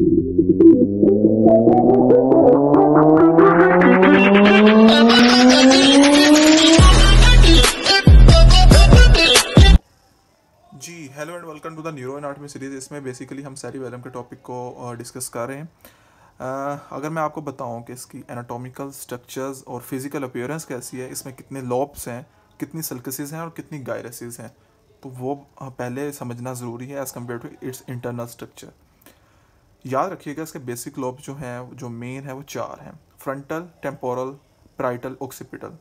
ji hello and welcome to the neuro series इसमें basically हम सारी वेलम के टॉपिक को डिस्कस कर रहे हैं uh, अगर मैं आपको बताऊं कि इसकी एनाटॉमिकल स्ट्रक्चर्स और फिजिकल अपीयरेंस कैसी है इसमें कितने लॉब्स हैं कितनी सल्कसिस हैं और कितनी गायरसिस हैं तो वो पहले समझना ज़रूरी है as compare to its internal structure याद रखिएगा इसके बेसिक लोब जो हैं जो मेन है वो चार हैं frontal temporal parietal occipital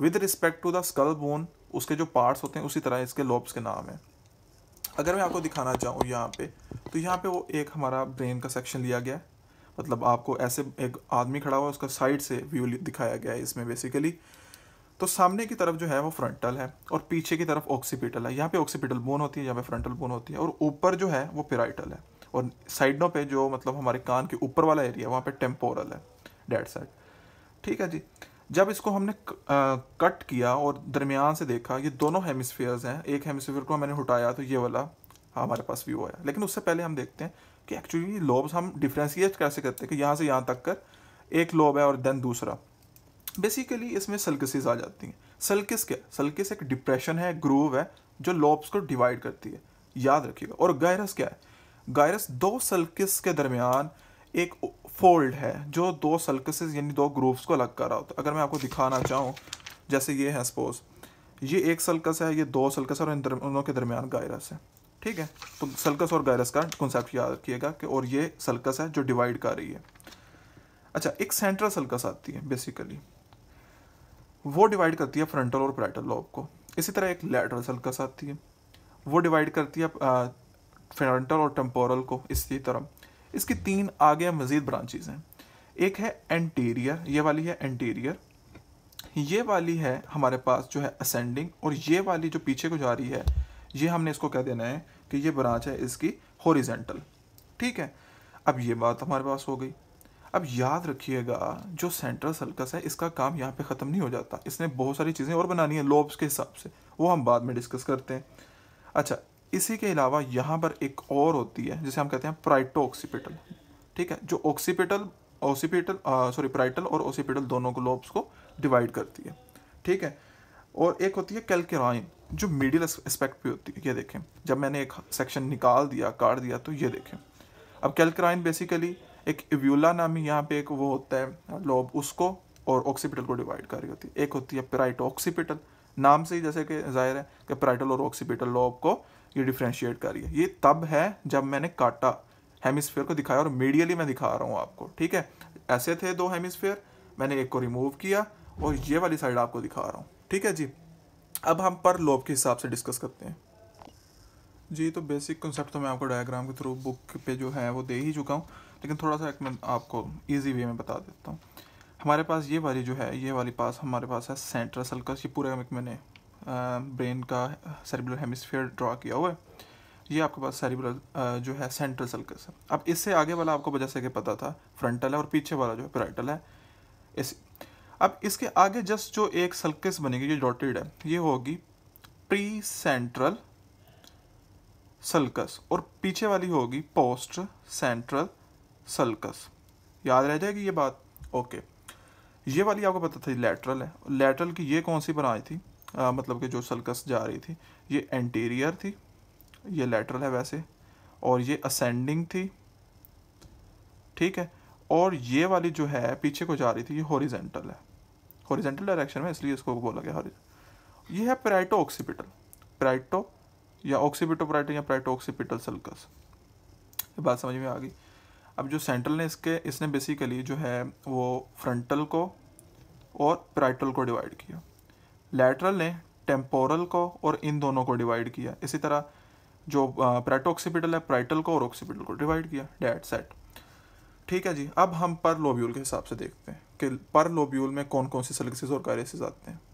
with respect to the skull bone उसके जो पार्ट्स होते हैं उसी तरह इसके लोब्स के नाम हैं अगर मैं आपको दिखाना चाहूँ यहाँ पे तो यहाँ पे वो एक हमारा ब्रेन का सेक्शन लिया गया है मतलब आपको ऐसे एक आदमी खड़ा हुआ उसका साइड से व्यू दिखाया गया है इसमें बेसिकली तो सामने की तरफ जो है वो फ्रंटल है और पीछे की तरफ ऑक्सीपिटल है यहाँ पे ऑक्सीपिटल बोन होती है यहाँ पे फ्रंटल बोन होती है और ऊपर जो है वो पेराइटल है और साइडों पे जो मतलब हमारे कान के ऊपर वाला एरिया वहाँ पे टेम्पोरल है डेड साइड ठीक है जी जब इसको हमने कट किया और दरमियान से देखा ये दोनों हेमिसफेयर्स हैं एक हेमिसफेयर को मैंने हटाया तो ये वाला हाँ, हमारे पास व्यू आया लेकिन उससे पहले हम देखते हैं कि एक्चुअली लोब्स हम डिफ्रेंशिएट कैसे करते हैं कि यहाँ से यहाँ तक कर एक लोब है और देन दूसरा बेसिकली इसमें सल्किसिस आ जाती हैं सल्किस क्या सल्किस एक डिप्रेशन है ग्रूव है जो लोब्स को डिवाइड करती है याद रखिएगा और गायरस क्या है गायरस दो सल्किस के दरमियान एक फोल्ड है जो दो सल्किस यानी दो ग्रुप्स को अलग कर रहा होता है अगर मैं आपको दिखाना चाहूँ जैसे ये है सपोज ये एक सल्कस है ये दो सल्कस है और इन दोनों के दरमियान गायरस है ठीक है तो सल्कस और गायरस का कॉन्सेप्ट याद रखिएगा कि और ये सल्कस है जो डिवाइड कर रही है अच्छा एक सेंट्रल सल्कस आती है बेसिकली वो डिवाइड करती है फ्रंटल और पैरेटल लॉब को इसी तरह एक लेटरल सल्कस आती है वो डिवाइड करती है फ्रंटल और टेम्पोरल को इसी तरह इसकी तीन आगे मज़ीद ब्रांचेज हैं एक है एंटीरियर ये वाली है एंटीरियर ये वाली है हमारे पास जो है असेंडिंग और ये वाली जो पीछे को जा रही है ये हमने इसको कह देना है कि ये ब्रांच है इसकी होरिजेंटल ठीक है अब ये बात हमारे पास हो गई अब याद रखिएगा जो सेंट्रल सर्कस है इसका काम यहाँ पे ख़त्म नहीं हो जाता इसने बहुत सारी चीज़ें और बनानी है लोब्स के हिसाब से वो हम बाद में डिस्कस करते हैं अच्छा इसी के अलावा यहाँ पर एक और होती है जिसे हम कहते हैं प्राइटो ऑक्सीपिटल ठीक है जो ऑक्सीपिटल ऑक्सीपिटल सॉरी प्राइटल और ऑक्सीपिटल दोनों ग्लोब्स को डिवाइड करती है ठीक है और एक होती है कैलकेराइन जो मिडिल एस्पेक्ट पे होती है ये देखें जब मैंने एक सेक्शन निकाल दिया काट दिया तो ये देखें अब कैलकेराइन बेसिकली एक इव्यूला नामी यहाँ पे एक वो होता है लोब उसको और ऑक्सीपिटल को डिवाइड कर रही होती है एक होती है प्राइटो ऑक्सीपिटल नाम से ही जैसे कि जाहिर है कि प्राइटल और ऑक्सीपिटल लोब को ये डिफ्रेंशिएट करिए ये तब है जब मैंने काटा हेमिसफेयर को दिखाया और मीडियली मैं दिखा रहा हूँ आपको ठीक है ऐसे थे दो हेमिसफेयर मैंने एक को रिमूव किया और ये वाली साइड आपको दिखा रहा हूँ ठीक है जी अब हम पर लोब के हिसाब से डिस्कस करते हैं जी तो बेसिक कंसेप्ट तो मैं आपको डायग्राम के थ्रू बुक पे जो है वो दे ही चुका हूँ लेकिन थोड़ा सा एक मैं आपको इजी वे में बता देता हूँ हमारे पास ये वाली जो है ये वाली पास हमारे पास है सेंट्रल सल्कस ये पूरा एक मैंने ब्रेन का सेरिबुलर हेमिसफेयर ड्रा किया हुआ है ये आपके पास सेरिबुलर जो है सेंट्रल सल्कस है अब इससे आगे वाला आपको वजह से कि पता था फ्रंटल है और पीछे वाला जो है पेराइटल है इस अब इसके आगे जस्ट जो एक सल्कस बनेगी जो डॉटेड है ये होगी प्री सेंट्रल सल्कस और पीछे वाली होगी पोस्ट सेंट्रल सल्कस याद रह जाएगी ये बात ओके ये वाली आपको पता था लेटरल है लेटरल की ये कौन सी बनाई थी आ, मतलब कि जो सल्कस जा रही थी ये एंटीरियर थी ये लेटरल है वैसे और ये असेंडिंग थी ठीक है और ये वाली जो है पीछे को जा रही थी ये हॉरिजेंटल है हॉरिजेंटल डायरेक्शन में इसलिए इसको बोला गया ये है पेराइटो ऑक्सीपिटल पेराइटो या ऑक्सीपिटो पेराइटो या पेराइटो ऑक्सीपिटल सल्कस ये बात समझ में आ गई अब जो सेंट्रल ने इसके इसने बेसिकली जो है वो फ्रंटल को और पेराइटल को डिवाइड किया लेटरल ने टेम्पोरल को और इन दोनों को डिवाइड किया इसी तरह जो प्रेटोक्सीपिटल है प्राइटल को और ऑक्सीपिटल को डिवाइड किया डेट सेट ठीक है जी अब हम पर लोब्यूल के हिसाब से देखते हैं कि पर लोब्यूल में कौन कौन सी सलिक्सिस और कैरेसिस आते हैं